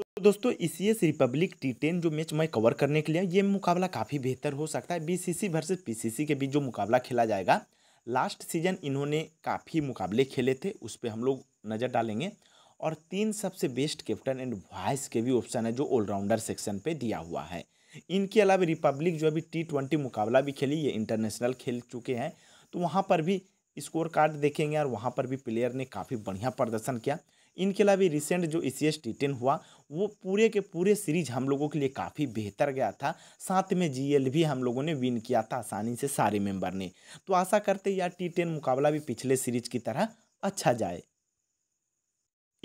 तो दोस्तों E republic T ten जो मैच मैं कवर करने के लिए ये मुकाबला काफ़ी बेहतर हो सकता है बीसीसी वर्सेस पीसीसी के बीच जो मुकाबला खेला जाएगा लास्ट सीजन इन्होंने काफ़ी मुकाबले खेले थे उस पर हम लोग नज़र डालेंगे और तीन सबसे बेस्ट कैप्टन एंड वाइस के भी ऑप्शन है जो ऑलराउंडर सेक्शन पे दिया हुआ है इनके अलावा रिपब्लिक जो अभी टी ट्वेंटी मुकाबला भी खेली ये इंटरनेशनल खेल चुके हैं तो वहाँ पर भी स्कोर कार्ड देखेंगे और वहाँ पर भी प्लेयर ने काफ़ी बढ़िया प्रदर्शन किया इनके अलावा रिसेंट जो ई सी हुआ वो पूरे के पूरे सीरीज हम लोगों के लिए काफ़ी बेहतर गया था साथ में एल भी हम लोगों ने विन किया था आसानी से सारे मेंबर ने तो आशा करते यार टी टेन मुकाबला भी पिछले सीरीज की तरह अच्छा जाए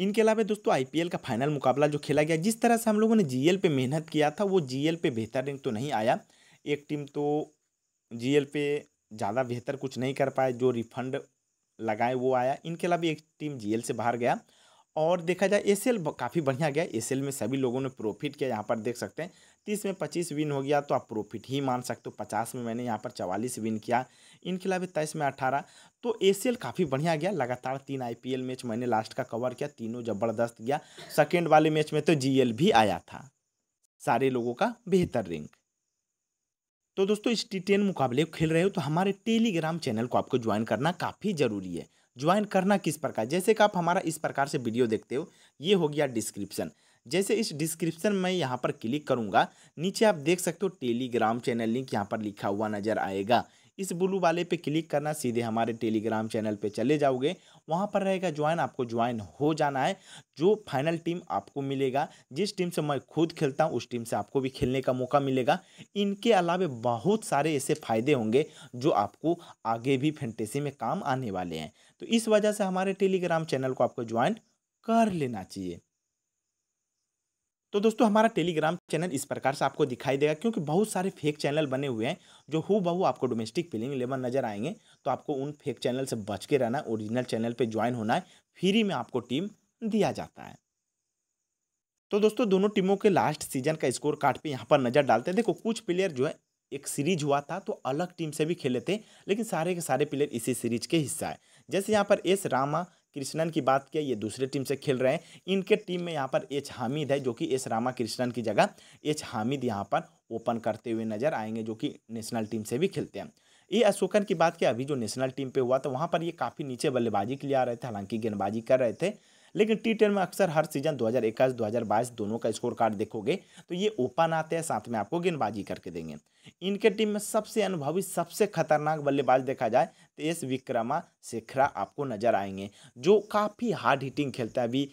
इनके अलावा दोस्तों आईपीएल का फाइनल मुकाबला जो खेला गया जिस तरह से हम लोगों ने जीएल पे मेहनत किया था वो जीएल पे बेहतर रिंग तो नहीं आया एक टीम तो जीएल पे ज़्यादा बेहतर कुछ नहीं कर पाए जो रिफंड लगाए वो आया इनके अलावा एक टीम जीएल से बाहर गया और देखा जाए ए काफ़ी बढ़िया गया ए में सभी लोगों ने प्रॉफिट किया यहाँ पर देख सकते हैं तीस में पच्चीस विन हो गया तो आप प्रॉफिट ही मान सकते हो पचास में मैंने यहाँ पर चवालीस विन किया इनके अलावा तेईस में अठारह तो ए काफ़ी बढ़िया गया लगातार तीन आई मैच मैंने लास्ट का कवर किया तीनों ज़बरदस्त गया सेकेंड वाले मैच में तो जी भी आया था सारे लोगों का बेहतर रैंक तो दोस्तों इस टी टेन मुकाबले खेल रहे हो तो हमारे टेलीग्राम चैनल को आपको ज्वाइन करना काफ़ी ज़रूरी है ज्वाइन करना किस प्रकार जैसे कि आप हमारा इस प्रकार से वीडियो देखते हो ये हो गया डिस्क्रिप्शन जैसे इस डिस्क्रिप्शन में यहाँ पर क्लिक करूँगा नीचे आप देख सकते हो टेलीग्राम चैनल लिंक यहाँ पर लिखा हुआ नज़र आएगा इस ब्लू वाले पे क्लिक करना सीधे हमारे टेलीग्राम चैनल पे चले जाओगे वहाँ पर रहेगा ज्वाइन आपको ज्वाइन हो जाना है जो फाइनल टीम आपको मिलेगा जिस टीम से मैं खुद खेलता हूँ उस टीम से आपको भी खेलने का मौका मिलेगा इनके अलावा बहुत सारे ऐसे फ़ायदे होंगे जो आपको आगे भी फेंटेसी में काम आने वाले हैं तो इस वजह से हमारे टेलीग्राम चैनल को आपको ज्वाइन कर लेना चाहिए तो दोस्तों हमारा टेलीग्राम चैनल इस प्रकार से आपको दिखाई देगा क्योंकि बहुत सारे फेक चैनल बने हुए हैं जो हु बहु आपको डोमेस्टिक फिलिंग लेवल नजर आएंगे तो आपको उन फेक चैनल से बच के रहना ओरिजिनल चैनल पर ज्वाइन होना है फ्री में आपको टीम दिया जाता है तो दोस्तों दोनों टीमों के लास्ट सीजन का स्कोर कार्ड पर यहाँ पर नज़र डालते हैं देखो कुछ प्लेयर जो है एक सीरीज हुआ था तो अलग टीम से भी खेले थे लेकिन सारे के सारे प्लेयर इसी सीरीज के हिस्सा है जैसे यहाँ पर एस रामा कृष्णन की बात किया ये दूसरे टीम से खेल रहे हैं इनके टीम में यहाँ पर एच हामिद है जो कि एस रामाकृष्णन की जगह एच हामिद यहाँ पर ओपन करते हुए नजर आएंगे जो कि नेशनल टीम से भी खेलते हैं ए अशोकन की बात किया अभी जो नेशनल टीम पे हुआ तो वहाँ पर ये काफ़ी नीचे बल्लेबाजी के लिए आ रहे थे हालांकि गेंदबाजी कर रहे थे लेकिन टी टेन में अक्सर हर सीजन दो हज़ार इक्कीस दो हज़ार बाईस दोनों का स्कोर कार्ड देखोगे तो ये ओपन आते हैं साथ में आपको गेंदबाजी करके देंगे इनके टीम में सबसे अनुभवी सबसे खतरनाक बल्लेबाज देखा जाए तो एस विक्रमा शेखरा आपको नजर आएंगे जो काफ़ी हार्ड हिटिंग खेलता है अभी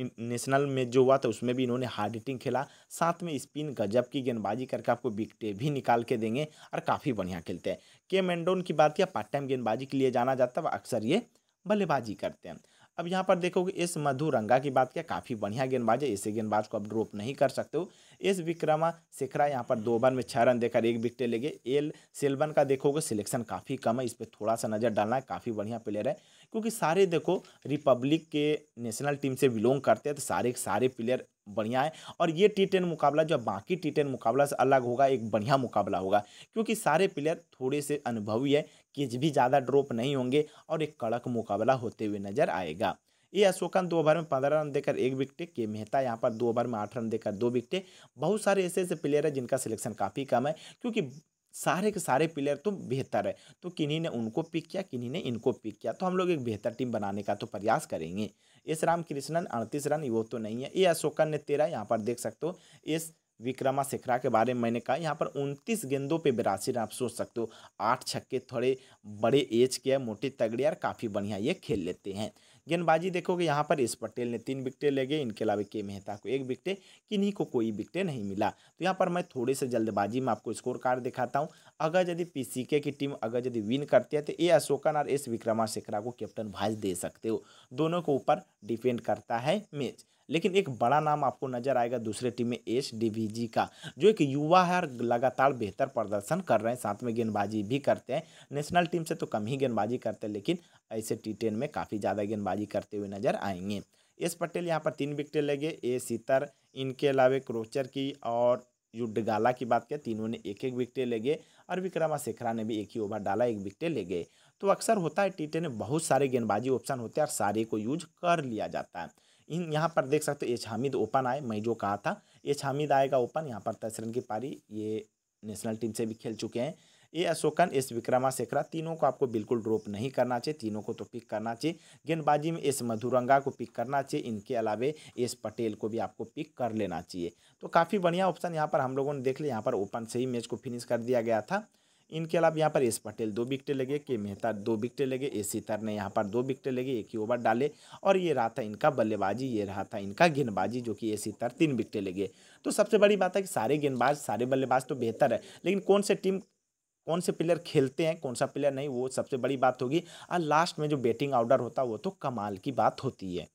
नेशनल में जो हुआ था उसमें भी इन्होंने हार्ड हिटिंग खेला साथ में स्पिन गजब की गेंदबाजी करके आपको विकटें भी निकाल के देंगे और काफ़ी बढ़िया खेलते हैं के मैंडोन की बात किया पार्ट टाइम गेंदबाजी के लिए जाना जाता है अक्सर ये बल्लेबाजी करते हैं अब यहाँ पर देखोगे एस मधुरंगा की बात क्या काफ़ी बढ़िया गेंदबाज है इसी गेंदबाज को आप ड्रॉप नहीं कर सकते हो एस विक्रमा शेखरा यहाँ पर दो ओवर में छः रन देकर एक विकटे ले गए एल सिल्वन का देखोगे सिलेक्शन काफ़ी कम है इस पर थोड़ा सा नज़र डालना है काफ़ी बढ़िया प्लेयर है क्योंकि सारे देखो रिपब्लिक के नेशनल टीम से बिलोंग करते हैं तो सारे सारे प्लेयर बढ़िया है और ये टी टेन मुकाबला जो बाकी टी टेन मुकाबला से अलग होगा एक बढ़िया मुकाबला होगा क्योंकि सारे प्लेयर थोड़े से अनुभवी है किच भी ज़्यादा ड्रॉप नहीं होंगे और एक कड़क मुकाबला होते हुए नजर आएगा ये अशोकन दो ओवर में पंद्रह रन देकर एक विकेट के मेहता यहाँ पर दो ओवर में आठ रन देकर दो विकेट बहुत सारे ऐसे ऐसे प्लेयर हैं जिनका सिलेक्शन काफ़ी कम है क्योंकि सारे के सारे प्लेयर तो बेहतर है तो किन्हीं ने उनको पिक किया किन्हीं ने इनको पिक किया तो हम लोग एक बेहतर टीम बनाने का तो प्रयास करेंगे एस रामकृष्णन अड़तीस रन वो तो नहीं है ए अशोकन ने तेरह यहाँ पर देख सकते हो एस विक्रमा शेखरा के बारे में मैंने कहा यहाँ पर उनतीस गेंदों पे बिरासी रन आप सोच सकते हो आठ छक्के थोड़े बड़े एज के है मोटे तगड़े और काफ़ी बढ़िया ये खेल लेते हैं गेंदबाजी देखोगे यहाँ पर इस पटेल ने तीन विकटें ले गए इनके अलावा के मेहता को एक विकटे किन्हीं को कोई विकटे नहीं मिला तो यहाँ पर मैं थोड़े से जल्दबाजी में आपको स्कोर कार्ड दिखाता हूँ अगर यदि पी की टीम अगर यदि विन करती है तो ए अशोकन और एस विक्रमाशेखरा को कैप्टन भाज दे सकते हो दोनों के ऊपर डिपेंड करता है मैच लेकिन एक बड़ा नाम आपको नजर आएगा दूसरे टीम में एस डिवीजी का जो एक युवा है और लगातार बेहतर प्रदर्शन कर रहे हैं साथ में गेंदबाजी भी करते हैं नेशनल टीम से तो कम ही गेंदबाजी करते हैं लेकिन ऐसे टी टेन में काफ़ी ज़्यादा गेंदबाजी करते हुए नजर आएंगे एस पटेल यहाँ पर तीन विकेटें लगे ए सीतर इनके अलावा क्रोचर की और युडगाला की बात करें तीनों ने एक एक विकटें ले गए और विक्रमा शेखरा ने भी एक ही ओवर डाला एक विकटें ले गए तो अक्सर होता है टी में बहुत सारे गेंदबाजी ऑप्शन होते हैं और सारे को यूज कर लिया जाता है इन यहाँ पर देख सकते हो एच हामिद ओपन आए मैं जो कहा था एच हामिद आएगा ओपन यहाँ पर रन की पारी ये नेशनल टीम से भी खेल चुके हैं ए अशोकन एस विक्रमा शेखरा तीनों को आपको बिल्कुल ड्रॉप नहीं करना चाहिए तीनों को तो पिक करना चाहिए गेंदबाजी में एस मधुरंगा को पिक करना चाहिए इनके अलावे एस पटेल को भी आपको पिक कर लेना चाहिए तो काफ़ी बढ़िया ऑप्शन यहाँ पर हम लोगों ने देख लिया यहाँ पर ओपन से ही मैच को फिनिश कर दिया गया था इनके अलावा यहाँ पर एस पटेल दो विकटें लगे के मेहता दो विकटें लगे ए सीतर ने यहाँ पर दो विकटें लगे एक ही ओवर डाले और ये रहा था इनका बल्लेबाजी ये रहा था इनका गेंदबाजी जो कि ए सीतर तीन विकटें लगे तो सबसे बड़ी बात है कि सारे गेंदबाज सारे बल्लेबाज तो बेहतर है लेकिन कौन से टीम कौन से प्लेयर खेलते हैं कौन सा प्लेयर नहीं वो सबसे बड़ी बात होगी और लास्ट में जो बैटिंग ऑर्डर होता है वो तो कमाल की बात होती है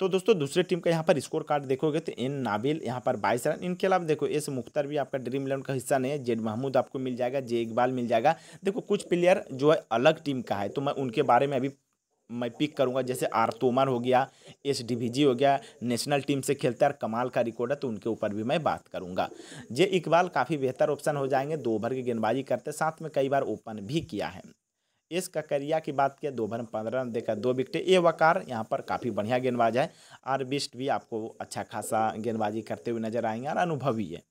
तो दोस्तों दूसरे टीम का यहाँ पर स्कोर कार्ड देखोगे तो एन नाबिल यहाँ पर बाईस रन इनके अलावा देखो एस मुख्तर भी आपका ड्रीम इलेवन का हिस्सा नहीं है जेड महमूद आपको मिल जाएगा जे इकबाल मिल जाएगा देखो कुछ प्लेयर जो है अलग टीम का है तो मैं उनके बारे में अभी मैं पिक करूंगा जैसे आर तोमर हो गया एस डिविजी हो गया नेशनल टीम से खेलता है कमाल का रिकॉर्ड है तो उनके ऊपर भी मैं बात करूंगा जे इकबाल काफ़ी बेहतर ऑप्शन हो जाएंगे दो भर की गेंदबाजी करते साथ में कई बार ओपन भी किया है एस ककरिया की बात किया दो ओवर में पंद्रह रन देकर दो विकेट ए वकार यहाँ पर काफ़ी बढ़िया गेंदबाज है आर बिस्ट भी आपको अच्छा खासा गेंदबाजी करते हुए नजर आएंगे और अनुभवी है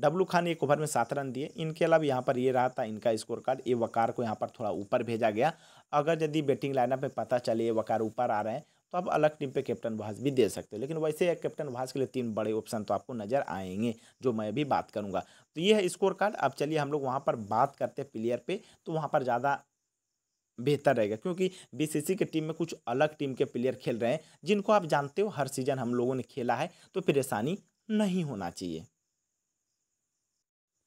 डब्लू खान एक ओवर में सात रन दिए इनके अलावा यहाँ पर ये रहा था इनका स्कोर कार्ड ए वकार को यहाँ पर थोड़ा ऊपर भेजा गया अगर यदि बैटिंग लाइनअप में पता चले ये वकार ऊपर आ रहे हैं तो आप अलग टीम पे कैप्टन वहाज भी दे सकते हो लेकिन वैसे कैप्टन वहाज के लिए तीन बड़े ऑप्शन तो आपको नज़र आएंगे जो मैं भी बात करूँगा तो ये है स्कोर कार्ड अब चलिए हम लोग वहाँ पर बात करते प्लेयर पे तो वहाँ पर ज़्यादा बेहतर रहेगा क्योंकि बीसीसी के टीम में कुछ अलग टीम के प्लेयर खेल रहे हैं जिनको आप जानते हो हर सीजन हम लोगों ने खेला है तो परेशानी नहीं होना चाहिए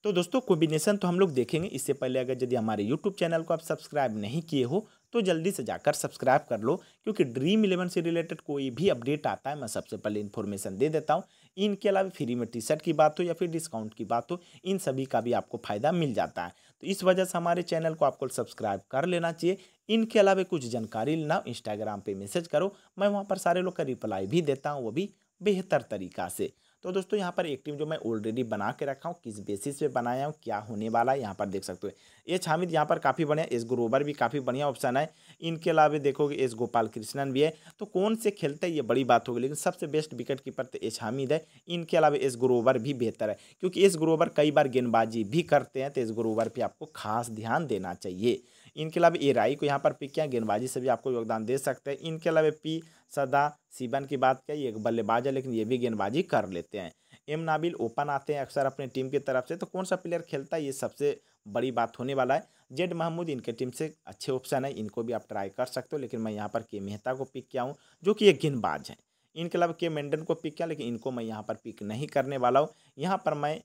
तो दोस्तों कॉम्बिनेशन तो हम लोग देखेंगे इससे पहले अगर यदि हमारे यूट्यूब चैनल को आप सब्सक्राइब नहीं किए हो तो जल्दी से जाकर सब्सक्राइब कर लो क्योंकि ड्रीम इलेवन से रिलेटेड कोई भी अपडेट आता है मैं सबसे पहले इन्फॉर्मेशन दे देता हूँ इनके अलावा फ्री में टी शर्ट की बात हो या फिर डिस्काउंट की बात हो इन सभी का भी आपको फ़ायदा मिल जाता है तो इस वजह से हमारे चैनल को आपको सब्सक्राइब कर लेना चाहिए इनके अलावा कुछ जानकारी लेना इंस्टाग्राम पर मैसेज करो मैं वहाँ पर सारे लोग का रिप्लाई भी देता हूँ वो भी बेहतर तरीका से तो दोस्तों यहाँ पर एक टीम जो मैं ऑलरेडी बना के रखा हूँ किस बेसिस पे बनाया हूँ क्या होने वाला है यहाँ पर देख सकते हो एच हामिद यहाँ पर काफ़ी बढ़िया एस ग्रोवर भी काफ़ी बढ़िया ऑप्शन है इनके अलावा देखोगे एस गोपाल कृष्णन भी है तो कौन से खेलते हैं ये बड़ी बात होगी लेकिन सबसे बेस्ट विकेट कीपर तो एच हामिद है इनके अलावा एस ग्रोवर भी बेहतर है क्योंकि एस ग्रोवर कई बार गेंदबाजी भी करते हैं तो एस ग्रोवर पर आपको खास ध्यान देना चाहिए इनके अलावा ए राई को यहाँ पर पिक किया गेंदबाजी से भी आपको योगदान दे सकते हैं इनके अलावा पी सदा सीबन की बात कही एक बल्लेबाज है लेकिन ये भी गेंदबाजी कर लेते हैं एम नाबिल ओपन आते हैं अक्सर अपनी टीम की तरफ से तो कौन सा प्लेयर खेलता है ये सबसे बड़ी बात होने वाला है जेड महमूद इनके टीम से अच्छे ऑप्शन है इनको भी आप ट्राई कर सकते हो लेकिन मैं यहाँ पर के मेहता को पिक किया हूँ जो कि एक गेंदबाज है इनके अलावा के मेंडन को पिक किया लेकिन इनको मैं यहाँ पर पिक नहीं करने वाला हूँ यहाँ पर मैं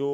जो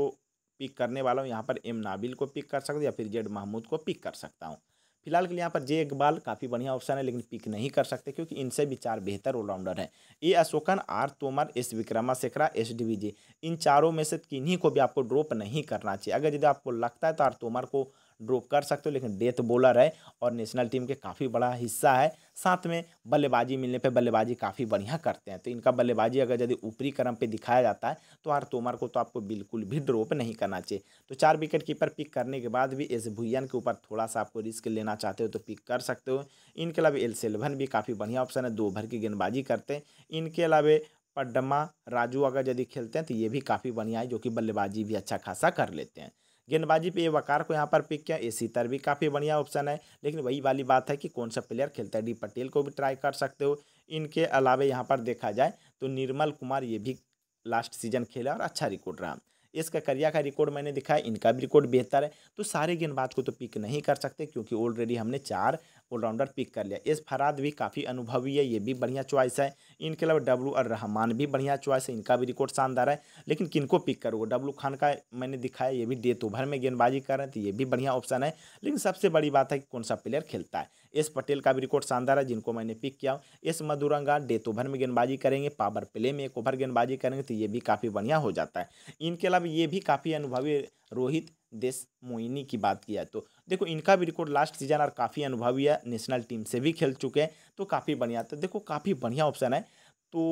पिक करने वाला हूँ यहाँ पर एम नाबिल को पिक कर सकता या फिर जेड महमूद को पिक कर सकता हूँ फिलहाल के लिए यहाँ पर जे इकबाल काफ़ी बढ़िया ऑप्शन है लेकिन पिक नहीं कर सकते क्योंकि इनसे भी चार बेहतर ऑलराउंडर हैं A Ashokan R Tomar S Wickramasekara S D इन चारों में से किन्हीं को भी आपको ड्रॉप नहीं करना चाहिए अगर यदि आपको लगता है तो आर तोमर को ड्रॉप कर सकते हो लेकिन डेथ बॉलर है और नेशनल टीम के काफ़ी बड़ा हिस्सा है साथ में बल्लेबाजी मिलने पे बल्लेबाजी काफ़ी बढ़िया करते हैं तो इनका बल्लेबाजी अगर यदि ऊपरी क्रम पे दिखाया जाता है तो आर तोमर को तो आपको बिल्कुल भी ड्रॉप नहीं करना चाहिए तो चार विकेट कीपर पिक करने के बाद भी एस भुइयान के ऊपर थोड़ा सा आपको रिस्क लेना चाहते हो तो पिक कर सकते हो इनके अलावा एल सेल्वन भी काफ़ी बढ़िया ऑप्शन है दो भर की गेंदबाजी करते हैं इनके अलावा पडम्मा राजू अगर यदि खेलते हैं तो ये भी काफ़ी बढ़िया है जो कि बल्लेबाजी भी अच्छा खासा कर लेते हैं गेंदबाजी पे वकार को यहाँ पर पिक किया ए सीतर भी काफ़ी बढ़िया ऑप्शन है लेकिन वही वाली बात है कि कौन सा प्लेयर खेलता है डी पटेल को भी ट्राई कर सकते हो इनके अलावा यहाँ पर देखा जाए तो निर्मल कुमार ये भी लास्ट सीजन खेला और अच्छा रिकॉर्ड रहा इसका करिया का रिकॉर्ड मैंने दिखाया इनका भी रिकॉर्ड बेहतर है तो सारे गेंदबाज को तो पिक नहीं कर सकते क्योंकि ऑलरेडी हमने चार ऑलराउंडर पिक कर लिया इस फराद भी काफ़ी अनुभवी है ये भी बढ़िया चॉइस है इनके अलावा डब्लू अर रहमान भी बढ़िया चॉइस है इनका भी रिकॉर्ड शानदार है लेकिन किनको पिक करोगे डब्लू खान का मैंने दिखाया ये भी डेथ ओवर में गेंदबाजी कर रहे हैं तो ये भी बढ़िया ऑप्शन है लेकिन सबसे बड़ी बात है कि कौन सा प्लेयर खेलता है एस पटेल का भी रिकॉर्ड शानदार है जिनको मैंने पिक किया एस मधुरंगा डेथ ओवर में गेंदबाजी करेंगे पावर प्ले में एक ओवर गेंदबाजी करेंगे तो ये भी काफ़ी बढ़िया हो जाता है इनके अलावा ये भी काफ़ी अनुभवी रोहित देश मोइनी की बात किया तो देखो इनका भी रिकॉर्ड लास्ट सीजन और काफ़ी अनुभवी है नेशनल टीम से भी खेल चुके हैं तो काफ़ी बढ़िया तो देखो काफ़ी बढ़िया ऑप्शन है तो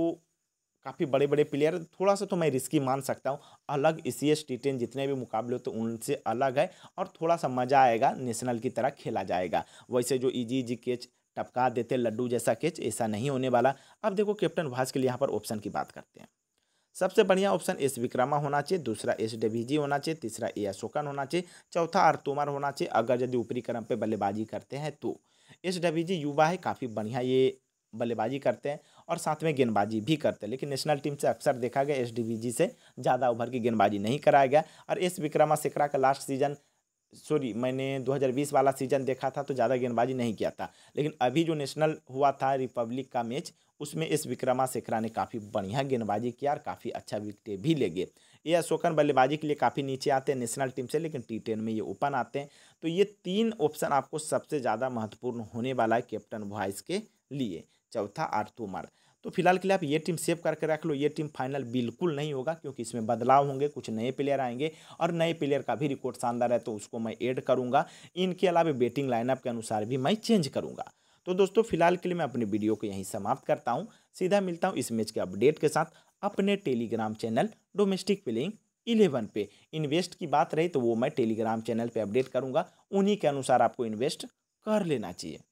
काफ़ी बड़े बड़े प्लेयर थोड़ा सा तो मैं रिस्की मान सकता हूँ अलग E C S T ten जितने भी मुकाबले होते तो उनसे अलग है और थोड़ा सा मज़ा आएगा नेशनल की तरह खेला जाएगा वैसे जो इजी इजी कैच टपका देते लड्डू जैसा कैच ऐसा नहीं होने वाला अब देखो कैप्टन भाज के लिए यहाँ पर ऑप्शन की बात करते हैं सबसे बढ़िया ऑप्शन एस विक्रमा होना चाहिए दूसरा एस डेवीजी होना चाहिए तीसरा ए अशोकन होना चाहिए चौथा आर तोमर होना चाहिए अगर यदि ऊपरी क्रम पर बल्लेबाजी करते हैं तो एस डेवीजी युवा है काफ़ी बढ़िया ये बल्लेबाजी करते हैं और साथ में गेंदबाजी भी करते लेकिन नेशनल टीम से अक्सर देखा गया एस से ज़्यादा ओवर की गेंदबाजी नहीं कराया गया और एस सिकरा का लास्ट सीजन सॉरी मैंने 2020 वाला सीजन देखा था तो ज़्यादा गेंदबाजी नहीं किया था लेकिन अभी जो नेशनल हुआ था रिपब्लिक का मैच उसमें इस विक्रमा सेखरा ने काफ़ी बढ़िया गेंदबाजी किया और काफ़ी अच्छा विकटे भी ले गए ये अशोकन बल्लेबाजी के लिए काफ़ी नीचे आते हैं नेशनल टीम से लेकिन टी टेन में ये ओपन आते हैं तो ये तीन ऑप्शन आपको सबसे ज़्यादा महत्वपूर्ण होने वाला है कैप्टन वॉइस के लिए चौथा आठ तोमर तो फिलहाल के लिए आप ये टीम सेव करके रख लो ये टीम फाइनल बिल्कुल नहीं होगा क्योंकि इसमें बदलाव होंगे कुछ नए प्लेयर आएंगे और नए प्लेयर का भी रिकॉर्ड शानदार है तो उसको मैं ऐड करूँगा इनके अलावा बैटिंग लाइनअप के अनुसार भी मैं चेंज करूँगा तो दोस्तों फिलहाल के लिए मैं अपने वीडियो को यहीं समाप्त करता हूँ सीधा मिलता हूँ इस मैच के अपडेट के साथ अपने Telegram channel domestic playing eleven पे इन्वेस्ट की बात रही तो वो मैं टेलीग्राम चैनल पर अपडेट करूँगा उन्हीं के अनुसार आपको इन्वेस्ट कर लेना चाहिए